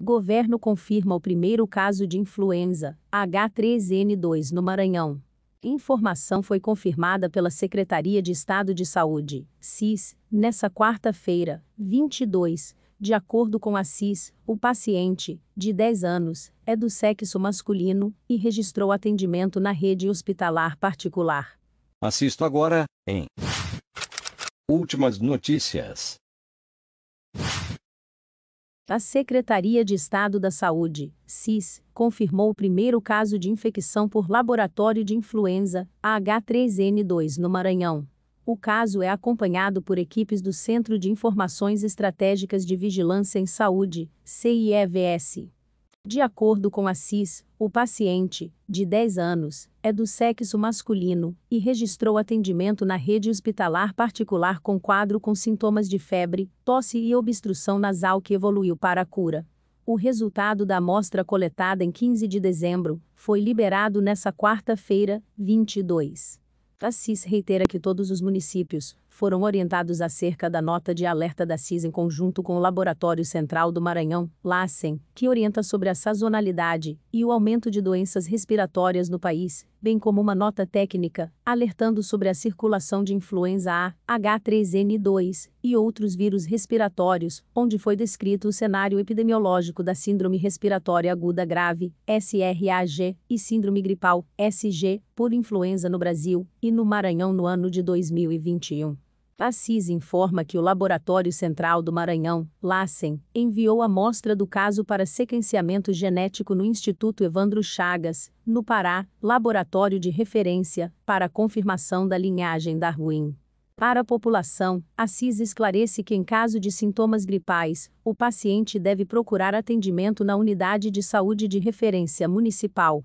Governo confirma o primeiro caso de influenza H3N2 no Maranhão. Informação foi confirmada pela Secretaria de Estado de Saúde, SIS, nessa quarta-feira, 22. De acordo com a SIS, o paciente, de 10 anos, é do sexo masculino e registrou atendimento na rede hospitalar particular. Assisto agora, em Últimas notícias. A Secretaria de Estado da Saúde, SIS, confirmou o primeiro caso de infecção por laboratório de influenza, H3N2, no Maranhão. O caso é acompanhado por equipes do Centro de Informações Estratégicas de Vigilância em Saúde, CIEVS. De acordo com a CIS, o paciente, de 10 anos, é do sexo masculino e registrou atendimento na rede hospitalar particular com quadro com sintomas de febre, tosse e obstrução nasal que evoluiu para a cura. O resultado da amostra coletada em 15 de dezembro foi liberado nesta quarta-feira, 22. A CIS reitera que todos os municípios, foram orientados acerca da nota de alerta da CIS em conjunto com o Laboratório Central do Maranhão, LACEN, que orienta sobre a sazonalidade e o aumento de doenças respiratórias no país, bem como uma nota técnica alertando sobre a circulação de influenza A, H3N2 e outros vírus respiratórios, onde foi descrito o cenário epidemiológico da Síndrome Respiratória Aguda Grave, SRAG, e Síndrome Gripal, SG, por influenza no Brasil e no Maranhão no ano de 2021. A CIS informa que o Laboratório Central do Maranhão, LACEN, enviou a amostra do caso para sequenciamento genético no Instituto Evandro Chagas, no Pará, laboratório de referência, para confirmação da linhagem da ruim. Para a população, a CIS esclarece que, em caso de sintomas gripais, o paciente deve procurar atendimento na unidade de saúde de referência municipal,